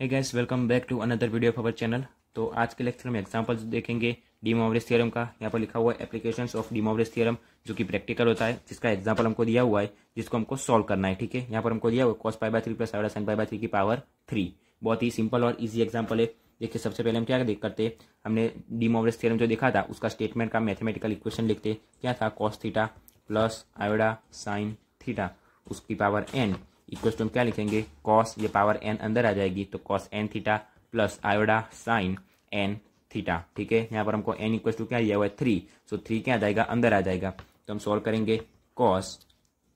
है guys welcome back to another video of our channel तो आज के लेक्चर में एग्जांपल्स देखेंगे डीमोवरेज थियरम का यहाँ पर लिखा हुआ है एप्लीकेशन ऑफ डीमोवरेज थियरम जो कि प्रैक्टिकल होता है जिसका एग्जांपल हमको दिया हुआ है जिसको हमको सॉल्व करना है ठीक है यहाँ पर हमको दिया हुआ है cos pi by three plus sine pi by three की पावर थ्री बहुत ही सिंपल और ईजी एग्जाम्पल है देखिए सबसे पहले हम क्या देख करते हमने डीमोवरेज थियरम जो देखा था उसका स्टेटमेंट का मैथमेटिकल इक्वेशन लिखते क्या था cos theta plus iota sine theta उसकी पावर एन इक्वल टू हम क्या लिखेंगे कॉस ये पावर एन अंदर आ जाएगी तो cos N theta plus iota sine N theta ठीक है यहाँ पर हमको एन इक्वल टू क्या दिया हुआ है थ्री सो थ्री क्या आ जाएगा अंदर आ जाएगा तो हम सॉल्व करेंगे कॉस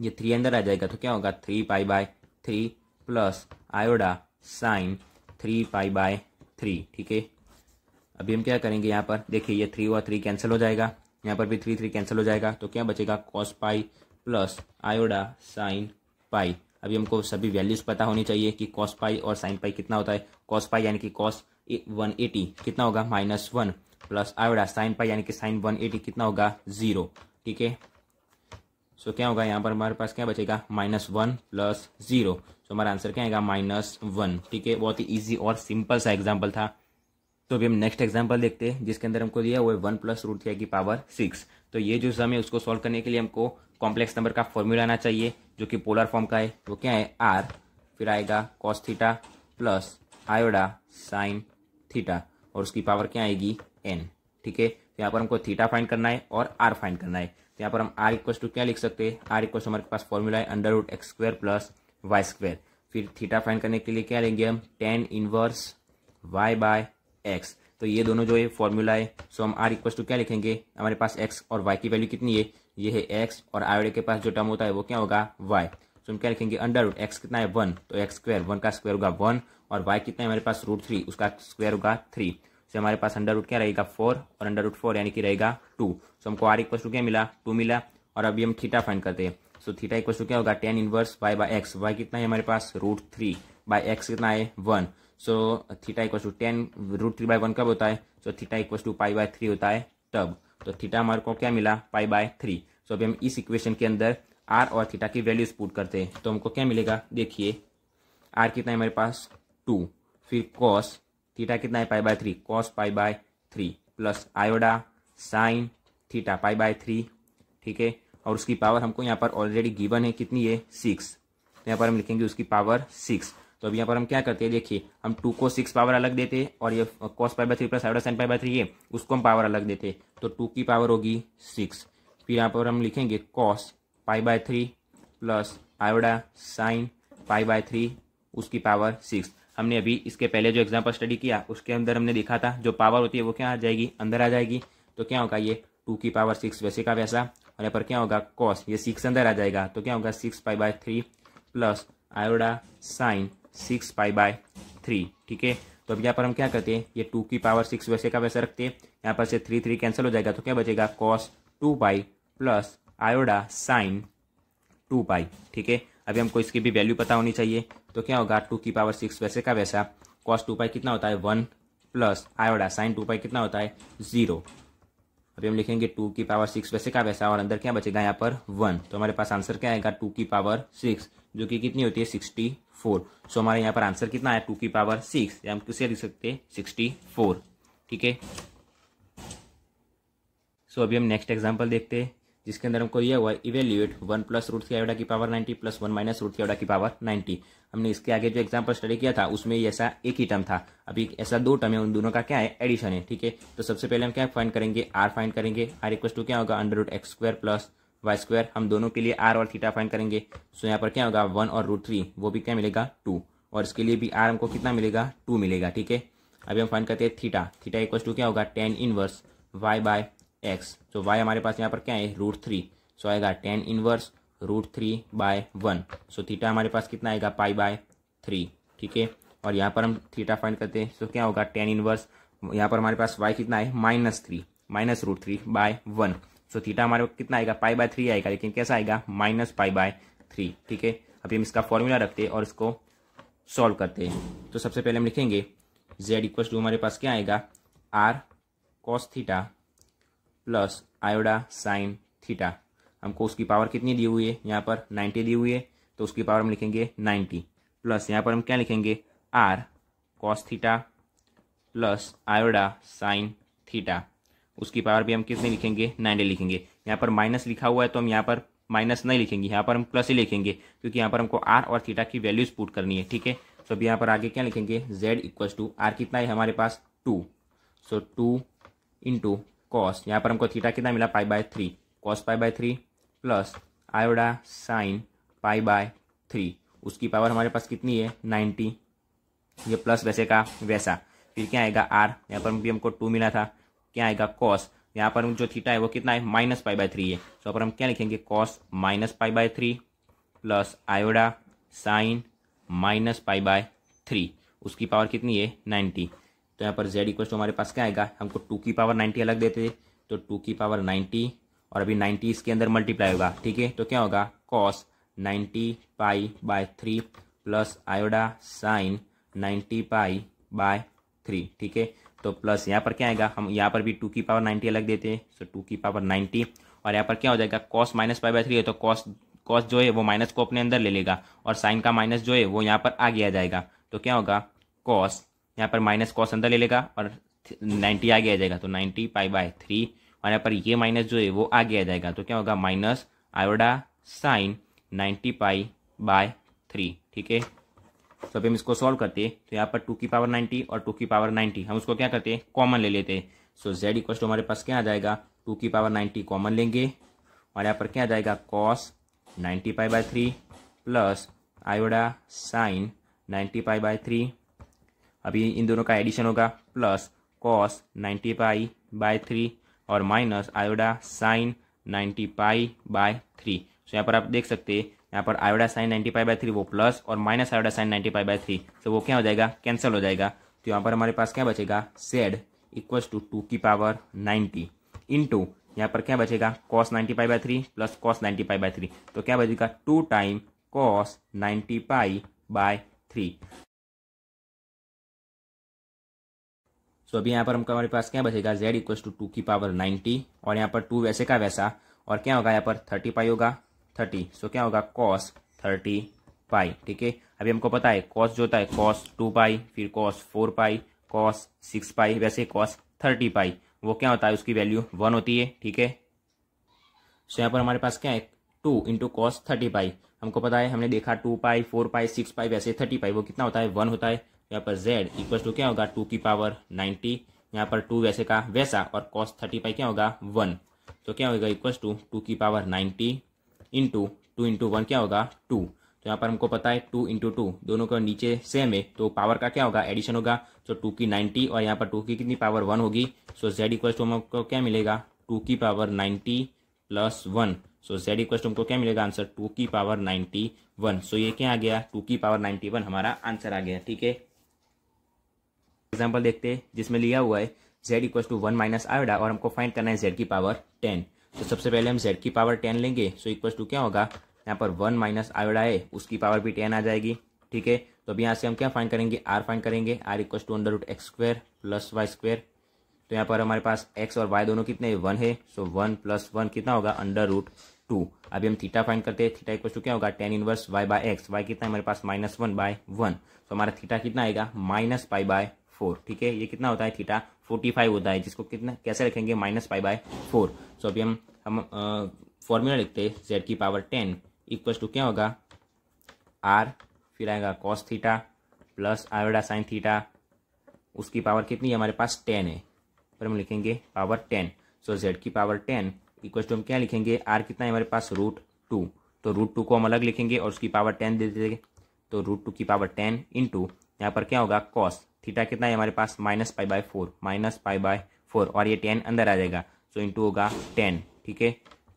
ये थ्री अंदर आ जाएगा तो क्या होगा three pi by three plus iota sine three pi by three ठीक है अभी हम क्या करेंगे यहाँ पर देखिए ये थ्री और थ्री कैंसिल हो जाएगा यहाँ पर भी थ्री थ्री कैंसिल हो जाएगा तो क्या बचेगा cos pi plus iota sine pi अभी हमको सभी वैल्यूज पता होनी चाहिए कि कॉस पाई और साइन पाई कितना होता है कॉस पाई यानी कि कॉस वन एटी कितना होगा minus one plus iota sine pi यानी कि साइन वन एटी कितना होगा जीरो ठीक है सो क्या होगा यहाँ पर हमारे पास क्या बचेगा minus one plus zero so हमारा आंसर क्या आएगा माइनस वन ठीक है बहुत ही ईजी और सिंपल सा एग्जाम्पल था तो अभी हम नेक्स्ट एग्जाम्पल देखते हैं जिसके अंदर हमको दिया वो है वन प्लस रूट थ्री की पावर सिक्स तो ये जो सम है उसको सॉल्व करने के लिए हमको कॉम्प्लेक्स नंबर का फॉर्मूला आना चाहिए जो कि पोलर फॉर्म का है वो क्या है आर फिर आएगा cos theta plus iota sine theta और उसकी पावर क्या आएगी एन ठीक है तो यहाँ पर हमको थीटा फाइंड करना है और आर फाइंड करना है तो यहाँ पर हम आर इक्व टू क्या लिख सकते हैं आर इक्व हमारे पास फॉर्मूला है under root X square plus Y square फिर थीटा फाइंड करने के लिए क्या लेंगे हम tan inverse Y by X तो ये दोनों जो है फॉर्मूला है सो हम आर इक्वल टू क्या लिखेंगे हमारे पास एक्स और वाई की वैल्यू कितनी है ये है एक्स और आयोडे के पास जो टर्म होता है वो क्या होगा वाई सो हम क्या लिखेंगे अंडर रूट एक्स कितना है वन तो एक्स स्क्वायर वन का स्क्वायर होगा वन और वाई कितना है हमारे पास रूट थ्री उसका स्क्वायर होगा थ्री सो हमारे पास अंडर रूट क्या रहेगा फोर और अंडर रूट फोर यानी कि रहेगा टू सो हमको आर इक्वल टू क्या मिला टू मिला और अभी हम थीटा फाइंड करते हैं सो थीटा इक्वल टू क्या होगा tan inverse Y by X Y कितना है हमारे पास रूट थ्री बाय एक्स कितना है one so theta equal to tan root three by one कब होता है so theta equal to pi by three होता है तब तो थीटा हमारे को क्या मिला पाई बाय थ्री सो अभी हम इस इक्वेशन के अंदर आर और थीटा की वैल्यूज पुट करते हैं तो हमको क्या मिलेगा देखिए आर कितना है मेरे पास टू फिर कॉस थीटा कितना है pi by three cos pi by three plus iota sine theta pi by three ठीक है और उसकी पावर हमको यहाँ पर ऑलरेडी गिवन है कितनी है सिक्स तो यहाँ पर हम लिखेंगे उसकी पावर सिक्स तो अब यहाँ पर हम क्या करते हैं देखिए हम टू को सिक्स पावर अलग देते और ये cos pi by three plus साइड साइन पाई बाय थ्री है उसको हम पावर अलग देते तो टू की पावर होगी सिक्स फिर यहाँ पर हम लिखेंगे cos pi by three plus iota sine pi by three उसकी पावर सिक्स हमने अभी इसके पहले जो एग्जाम्पल स्टडी किया उसके अंदर हमने देखा था जो पावर होती है वो क्या आ जाएगी अंदर आ जाएगी तो क्या होगा ये टू की पावर सिक्स वैसे का वैसा और यहाँ पर क्या होगा कॉस ये सिक्स अंदर आ जाएगा तो क्या होगा six pi by three plus iota sine six pi by three ठीक है तो अब यहाँ पर हम क्या करते हैं ये टू की पावर सिक्स वैसे का वैसे रखते हैं यहाँ पर से थ्री थ्री कैंसिल हो जाएगा तो क्या बचेगा cos two pi plus iota sine two pi ठीक है अभी हमको इसकी भी वैल्यू पता होनी चाहिए तो क्या होगा टू की पावर सिक्स वैसे का वैसा कॉस टू पाई कितना होता है one plus iota sine two pi कितना होता है ज़ीरो अभी हम लिखेंगे टू की पावर सिक्स वैसे का वैसा और अंदर क्या बचेगा यहाँ पर वन तो हमारे पास आंसर क्या आएगा टू की पावर सिक्स जो कि कितनी होती है सिक्सटी फोर सो हमारे यहाँ पर आंसर कितना है टू की पावर सिक्स हम किसे लिख सकते हैं सिक्सटी फोर ठीक है सो अभी हम नेक्स्ट एग्जाम्पल देखते हैं जिसके अंदर हमको यह हुआ evaluate one plus root three iota की power ninety plus one minus root three की पावर नाइन्टी हमने इसके आगे जो एग्जाम्पल स्टडी किया था उसमें ऐसा एक ही टर्म था अभी ऐसा दो टर्म है उन दोनों का क्या है एडिशन है ठीक है तो सबसे पहले हम क्या फाइंड करेंगे आर फाइंड करेंगे आर इक्वस टू क्या होगा under root X square plus Y square हम दोनों के लिए आर और थीटा फाइन करेंगे सो यहाँ पर क्या होगा वन और रूट थ्री वो भी क्या मिलेगा टू और इसके लिए भी आर हमको कितना मिलेगा टू मिलेगा ठीक है अभी हम फाइन करते हैं थीटा थीटा इक्वल टू क्या होगा tan inverse Y by X तो वाई हमारे पास यहाँ पर क्या है रूट थ्री सो आएगा tan inverse root three by one so theta हमारे पास कितना आएगा पाई बाय थ्री ठीक है और यहाँ पर हम थीटा फाइन करते हैं सो क्या होगा टेन इनवर्स यहाँ पर हमारे पास वाई कितना है minus three minus root three by one so theta हमारे कितना आएगा पाई बाय थ्री आएगा लेकिन कैसा आएगा माइनस पाई बाय थ्री ठीक है अभी हम इसका फॉर्मूला रखते हैं और इसको सॉल्व करते हैं तो सबसे पहले हम लिखेंगे जेड इक्वल टू हमारे पास क्या आएगा R cos theta plus iota sine theta हमको उसकी पावर कितनी दी हुई है यहाँ पर नाइन्टी दी हुई है तो उसकी पावर हम लिखेंगे नाइन्टी प्लस यहाँ पर हम क्या लिखेंगे R cos theta plus iota sine theta उसकी पावर भी हम कितने लिखेंगे नाइन्टी लिखेंगे यहाँ पर माइनस लिखा हुआ है तो हम यहाँ पर माइनस नहीं लिखेंगे यहाँ पर हम प्लस ही लिखेंगे क्योंकि यहाँ पर हमको आर और थीटा की वैल्यूज पुट करनी है ठीक है सो अब यहाँ पर आगे क्या लिखेंगे जेड इक्वल्स टू आर कितना है हमारे पास two so two into cos यहाँ पर हमको थीटा कितना मिला pi by three cos pi by three plus iota sine pi by three उसकी पावर हमारे पास कितनी है नाइन्टी ये प्लस वैसे का वैसा फिर क्या आएगा आर यहाँ पर भी हमको टू मिला था क्या आएगा कॉस यहाँ पर जो थीटा है वो कितना है माइनस पाई बाय थ्री है तो पर हम क्या लिखेंगे cos minus pi by three plus iota sine minus pi by three उसकी पावर कितनी है नाइन्टी तो यहाँ पर जेड इक्वल हमारे पास क्या आएगा हमको टू की पावर नाइन्टी अलग देते थे तो टू की पावर नाइन्टी और अभी नाइन्टी इसके अंदर मल्टीप्लाई होगा ठीक है तो क्या होगा cos ninety pi by three plus iota sine ninety pi by three ठीक है तो प्लस यहाँ पर क्या आएगा हम यहाँ पर भी टू की पावर नाइन्टी अलग देते हैं सो टू की पावर नाइन्टी और यहाँ पर क्या हो जाएगा cos minus five by three है तो कॉस कॉस जो है वो माइनस को अपने अंदर ले लेगा और साइन का माइनस जो है वो यहाँ पर आ आ जाएगा तो क्या होगा कॉस यहाँ पर माइनस कॉस अंदर ले लेगा और नाइन्टी आगे आ जाएगा तो नाइन्टी पाई बाय थ्री और यहाँ पर ये माइनस जो है वो आगे आ जाएगा तो क्या होगा minus iota sine ninety pi by three ठीक है तो अभी हम इसको सॉल्व करते हैं तो यहाँ पर टू की पावर नाइन्टी और टू की पावर नाइन्टी हम उसको क्या करते हैं कॉमन ले लेते हैं सो जेड इक्वल टू हमारे पास क्या आ जाएगा टू की पावर नाइन्टी कॉमन लेंगे और यहाँ पर क्या आ जाएगा cos ninety pi by three plus iota sine ninety pi by three अभी इन दोनों का एडिशन होगा plus cos ninety pi by three और minus iota sine ninety pi by three so यहाँ पर आप देख सकते हैं यहाँ पर iota sine ninety five by three वो प्लस और minus iota sine ninety five by three तो वो क्या हो जाएगा कैंसिल हो जाएगा तो यहाँ पर हमारे पास क्या बचेगा सेड इक्वल टू टू की पावर नाइन्टी इंटू यहाँ पर क्या बचेगा cos ninety five by three plus cos ninety five by three तो क्या बचेगा two time cos ninety five by three so अभी यहाँ पर हमको हमारे पास क्या बचेगा जेड इक्वल टू टू की पावर नाइन्टी और यहाँ पर टू वैसे का वैसा और क्या होगा यहाँ पर थर्टी फाइव होगा थर्टी सो क्या होगा कॉस थर्टी पाई ठीक है अभी हमको पता है कॉस जो होता है कॉस टू पाई फिर cos four pi cos six pi वैसे कॉस थर्टी पाई वो क्या होता है उसकी वैल्यू वन होती है ठीक है सो यहाँ पर हमारे पास क्या है two into cos thirty pi हमको पता है हमने देखा two pi four pi six pi वैसे थर्टी पाई वो कितना होता है वन होता है यहाँ पर जेड इक्वल टू क्या होगा टू की पावर नाइन्टी यहाँ पर टू वैसे का वैसा और कॉस थर्टी पाई क्या होगा वन तो क्या होगा इक्वल टू टू की power ninety into two into one क्या होगा टू तो यहाँ पर हमको पता है टू इंटू टू दोनों का नीचे सेम है तो पावर का क्या होगा एडिशन होगा तो टू की नाइन्टी और यहाँ पर टू की कितनी पावर वन होगी सो जेड इक्वल टू हमको क्या मिलेगा टू की power ninety plus one so Z equal to हमको क्या मिलेगा आंसर टू की पावर नाइन्टी वन सो ये क्या आ गया टू की पावर नाइन्टी वन हमारा आंसर आ गया ठीक है एग्जाम्पल देखते हैं जिसमें लिया हुआ है Z equal to one minus iota और हमको फाइंड करना है जेड की पावर टेन तो सबसे पहले हम जेड की पावर टेन लेंगे सो इक्वल टू क्या होगा यहाँ पर वन माइनस आयोडा है उसकी पावर भी टेन आ जाएगी ठीक है तो अब यहाँ से हम क्या फाइन करेंगे आर फाइन करेंगे R equal to under root X square plus Y square तो यहाँ पर हमारे पास एक्स और वाई दोनों कितने वन है सो वन प्लस वन कितना होगा अंडर रूट टू अभी हम थीटा फाइन करते हैं थीटा इक्वल टू क्या होगा tan inverse Y by X Y कितना है हमारे पास माइनस वन बाय वन तो हमारा थीटा कितना आएगा माइनस पाई बाय फोर ठीक है ये कितना होता है थीटा फोर्टी फाइव होता है जिसको कितना कैसे रखेंगे minus pi by four so अभी हम हम फॉर्मूला लिखते हैं जेड की पावर टेन इक्व टू क्या होगा आर फिर आएगा cos theta plus iota sine theta उसकी पावर कितनी है हमारे पास टेन है फिर हम लिखेंगे पावर टेन सो जेड की पावर टेन इक्वल टू हम क्या लिखेंगे आर कितना है हमारे पास रूट टू तो रूट टू को हम अलग लिखेंगे और उसकी पावर टेन दे देंगे तो रूट टू की पावर टेन इन टू यहाँ पर क्या होगा कॉस थीटा कितना है हमारे पास minus pi by four minus pi by four और ये टेन अंदर आ जाएगा सो इंटू होगा टेन ठीक है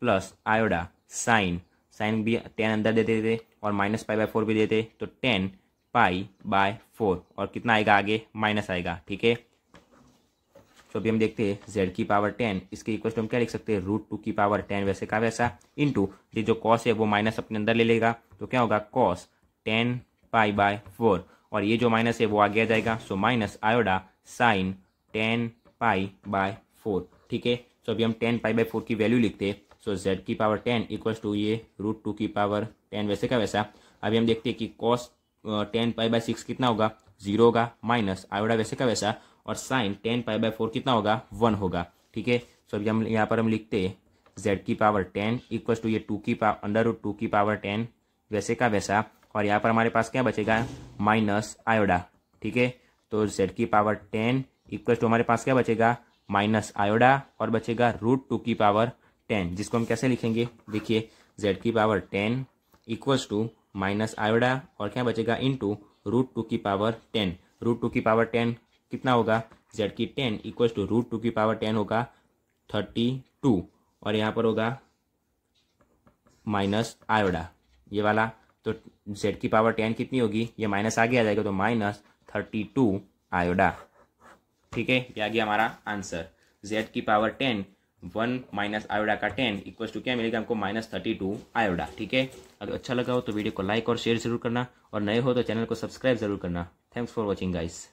प्लस आयोडा साइन साइन भी टेन अंदर देते थे और माइनस पाई बाय फोर भी देते तो टेन पाई बाय फोर और कितना आएगा आगे माइनस आएगा ठीक है तो अभी हम देखते हैं जेड की पावर टेन इसके इक्वल टू हम क्या लिख सकते हैं रूट टू की पावर टेन वैसे का वैसा टू ये जो कॉस है वो माइनस अपने अंदर ले लेगा तो क्या होगा cos ten pi by four और ये जो माइनस है वो आगे आ जाएगा so minus iota sine ten pi by four ठीक है सो अभी हम टेन पाई बाई फोर की वैल्यू लिखते हैं सो जेड की पावर टेन इक्वल्स टू ये रूट टू की पावर टेन वैसे का वैसा अभी हम देखते हैं कि cos ten pi by six कितना होगा जीरो होगा माइनस आयोडा वैसे का वैसा और sine ten pi by four कितना होगा वन होगा ठीक है सो अभी हम यहाँ पर हम लिखते हैं जेड की पावर टेन इक्वल्स टू ये टू की पावर अंडर रूट टू की पावर टेन वैसे का वैसा और यहाँ पर हमारे पास क्या बचेगा माइनस आयोडा ठीक है तो जेड की पावर टेन इक्वल्स टू हमारे पास क्या बचेगा माइनस आयोडा और बचेगा रूट टू की पावर टेन जिसको हम कैसे लिखेंगे देखिए जेड की power ten equals to minus iota और क्या बचेगा इन टू रूट टू की पावर टेन रूट टू की पावर टेन कितना होगा जेड की ten equals to root two की पावर टेन होगा थर्टी टू और यहाँ पर होगा माइनस आयोडा ये वाला तो जेड की पावर टेन कितनी होगी ये माइनस आगे आ जाएगा तो माइनस थर्टी टू आयोडा ठीक है ये आ गया हमारा आंसर जेड की power ten one minus iota का टेन इक्वल टू क्या मिलेगा हमको माइनस थर्टी टू आयोडा ठीक है अगर अच्छा लगा हो तो वीडियो को लाइक और शेयर जरूर करना और नए हो तो चैनल को सब्सक्राइब जरूर करना थैंक्स फॉर वॉचिंग गाइस